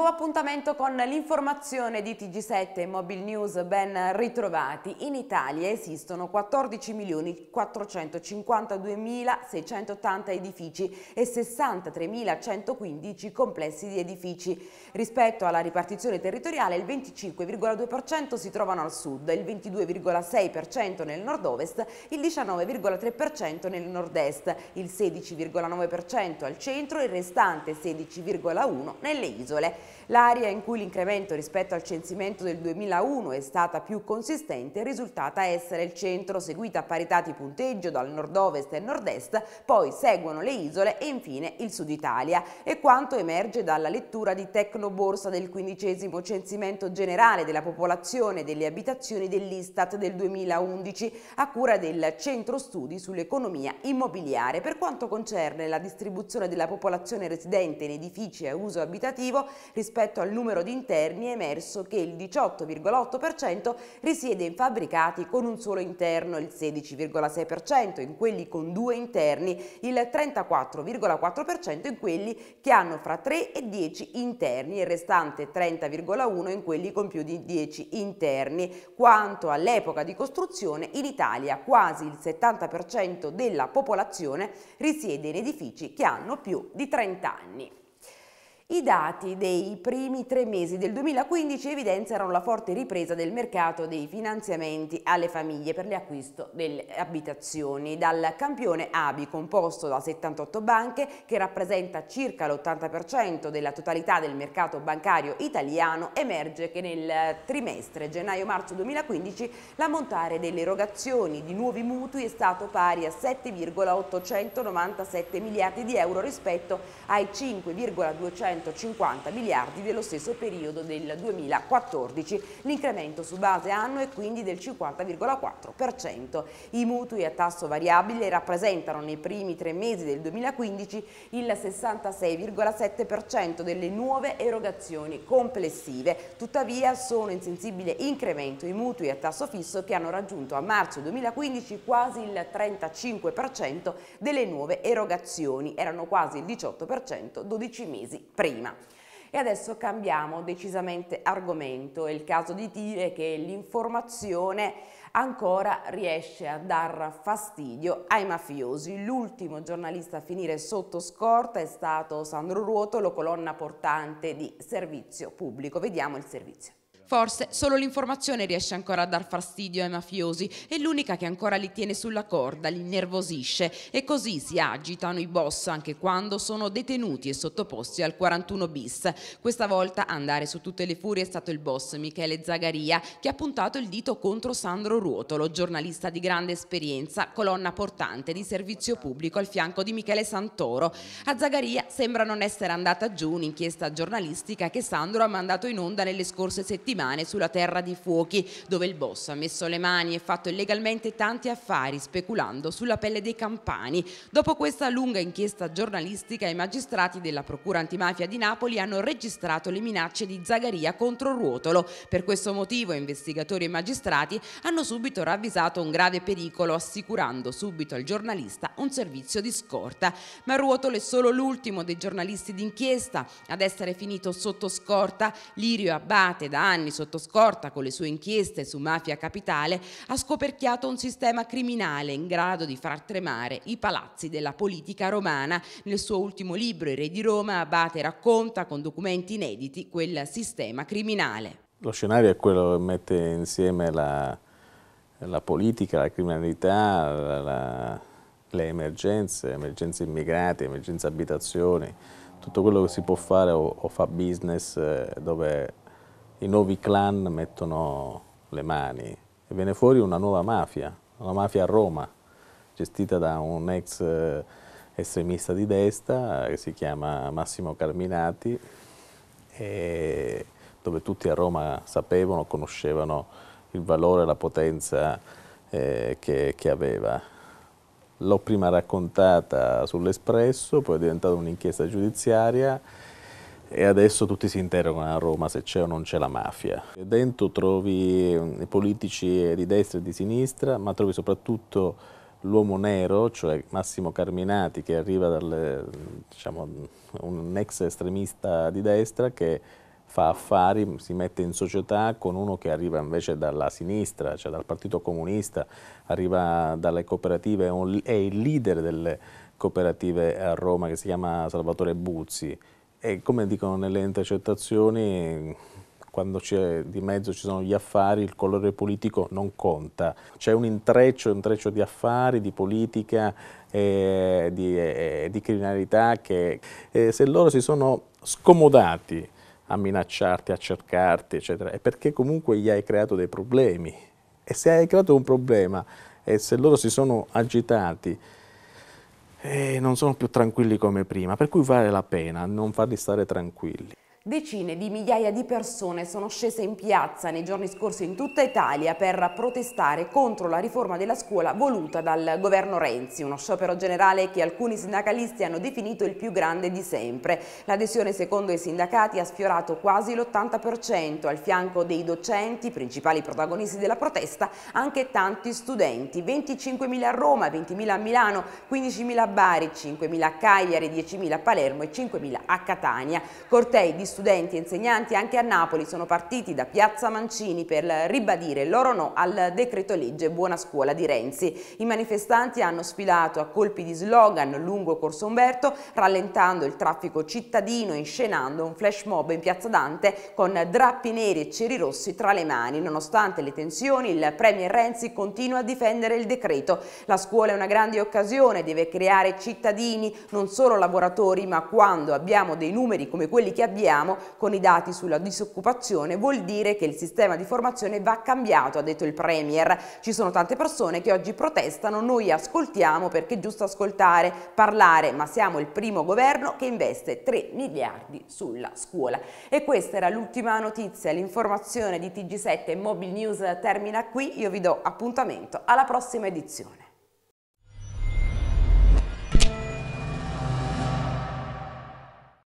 nuovo appuntamento con l'informazione di TG7 e Mobile News ben ritrovati. In Italia esistono 14.452.680 edifici e 63.115 complessi di edifici. Rispetto alla ripartizione territoriale il 25,2% si trovano al sud, il 22,6% nel nord-ovest, il 19,3% nel nord-est, il 16,9% al centro e il restante 16,1% nelle isole. L'area in cui l'incremento rispetto al censimento del 2001 è stata più consistente è risultata essere il centro, seguita a parità di punteggio dal nord-ovest e nord-est, poi seguono le isole e infine il sud Italia. E quanto emerge dalla lettura di Tecnoborsa del quindicesimo censimento generale della popolazione e delle abitazioni dell'Istat del 2011 a cura del Centro Studi sull'economia immobiliare. Per quanto concerne la distribuzione della popolazione residente in edifici a uso abitativo, rispetto al numero di interni è emerso che il 18,8% risiede in fabbricati con un solo interno, il 16,6% in quelli con due interni, il 34,4% in quelli che hanno fra 3 e 10 interni e il restante 30,1% in quelli con più di 10 interni. Quanto all'epoca di costruzione, in Italia quasi il 70% della popolazione risiede in edifici che hanno più di 30 anni. I dati dei primi tre mesi del 2015 evidenziano la forte ripresa del mercato dei finanziamenti alle famiglie per l'acquisto delle abitazioni. Dal campione ABI, composto da 78 banche, che rappresenta circa l'80% della totalità del mercato bancario italiano, emerge che nel trimestre gennaio-marzo 2015 l'ammontare delle erogazioni di nuovi mutui è stato pari a 7,897 miliardi di euro rispetto ai 5,200 350 miliardi dello stesso periodo del 2014. L'incremento su base anno è quindi del 50,4%. I mutui a tasso variabile rappresentano nei primi tre mesi del 2015 il 66,7% delle nuove erogazioni complessive. Tuttavia sono in sensibile incremento i mutui a tasso fisso che hanno raggiunto a marzo 2015 quasi il 35% delle nuove erogazioni. Erano quasi il 18% 12 mesi prima prima. E adesso cambiamo decisamente argomento, è il caso di dire che l'informazione ancora riesce a dar fastidio ai mafiosi. L'ultimo giornalista a finire sotto scorta è stato Sandro Ruotolo, colonna portante di Servizio Pubblico. Vediamo il servizio. Forse solo l'informazione riesce ancora a dar fastidio ai mafiosi e l'unica che ancora li tiene sulla corda, li nervosisce e così si agitano i boss anche quando sono detenuti e sottoposti al 41 bis. Questa volta andare su tutte le furie è stato il boss Michele Zagaria che ha puntato il dito contro Sandro Ruotolo, giornalista di grande esperienza, colonna portante di servizio pubblico al fianco di Michele Santoro. A Zagaria sembra non essere andata giù un'inchiesta giornalistica che Sandro ha mandato in onda nelle scorse settimane settimane sulla terra di fuochi, dove il boss ha messo le mani e fatto illegalmente tanti affari speculando sulla pelle dei campani. Dopo questa lunga inchiesta giornalistica, i magistrati della Procura Antimafia di Napoli hanno registrato le minacce di Zagaria contro Ruotolo. Per questo motivo investigatori e magistrati hanno subito ravvisato un grave pericolo, assicurando subito al giornalista un servizio di scorta. Ma Ruotolo è solo l'ultimo dei giornalisti d'inchiesta ad essere finito sotto scorta. Lirio Abate da anni anni sotto scorta con le sue inchieste su mafia capitale, ha scoperchiato un sistema criminale in grado di far tremare i palazzi della politica romana. Nel suo ultimo libro, I Re di Roma, Abate racconta con documenti inediti quel sistema criminale. Lo scenario è quello che mette insieme la, la politica, la criminalità, la, la, le emergenze, emergenze immigrate, emergenze abitazioni, tutto quello che si può fare o, o fa business eh, dove i nuovi clan mettono le mani e viene fuori una nuova mafia, una mafia a Roma, gestita da un ex eh, estremista di destra che si chiama Massimo Carminati, dove tutti a Roma sapevano, conoscevano il valore e la potenza eh, che, che aveva. L'ho prima raccontata sull'Espresso, poi è diventata un'inchiesta giudiziaria e adesso tutti si interrogano a Roma se c'è o non c'è la mafia. Dentro trovi mm, i politici di destra e di sinistra, ma trovi soprattutto l'uomo nero, cioè Massimo Carminati, che arriva dal, diciamo, un ex estremista di destra che fa affari, si mette in società con uno che arriva invece dalla sinistra, cioè dal Partito Comunista, arriva dalle cooperative, è il leader delle cooperative a Roma che si chiama Salvatore Buzzi e come dicono nelle intercettazioni, quando di mezzo ci sono gli affari, il colore politico non conta. C'è un intreccio, un intreccio di affari, di politica, eh, di, eh, di, criminalità che eh, se loro si sono scomodati a minacciarti, a cercarti, eccetera, è perché comunque gli hai creato dei problemi. E se hai creato un problema e se loro si sono agitati e eh, non sono più tranquilli come prima, per cui vale la pena non farli stare tranquilli. Decine di migliaia di persone sono scese in piazza nei giorni scorsi in tutta Italia per protestare contro la riforma della scuola voluta dal governo Renzi, uno sciopero generale che alcuni sindacalisti hanno definito il più grande di sempre. L'adesione secondo i sindacati ha sfiorato quasi l'80%, al fianco dei docenti, principali protagonisti della protesta, anche tanti studenti, 25.000 a Roma, 20.000 a Milano, 15.000 a Bari, 5.000 a Cagliari, 10.000 a Palermo e 5.000 a Catania. Cortei di studenti studenti e insegnanti anche a Napoli sono partiti da Piazza Mancini per ribadire loro no al decreto legge Buona Scuola di Renzi. I manifestanti hanno sfilato a colpi di slogan lungo Corso Umberto, rallentando il traffico cittadino e inscenando un flash mob in Piazza Dante con drappi neri e ceri rossi tra le mani. Nonostante le tensioni, il Premier Renzi continua a difendere il decreto. La scuola è una grande occasione, deve creare cittadini, non solo lavoratori, ma quando abbiamo dei numeri come quelli che abbiamo, abbiamo con i dati sulla disoccupazione vuol dire che il sistema di formazione va cambiato, ha detto il Premier. Ci sono tante persone che oggi protestano, noi ascoltiamo perché è giusto ascoltare, parlare, ma siamo il primo governo che investe 3 miliardi sulla scuola. E questa era l'ultima notizia, l'informazione di TG7 e Mobile News termina qui, io vi do appuntamento alla prossima edizione.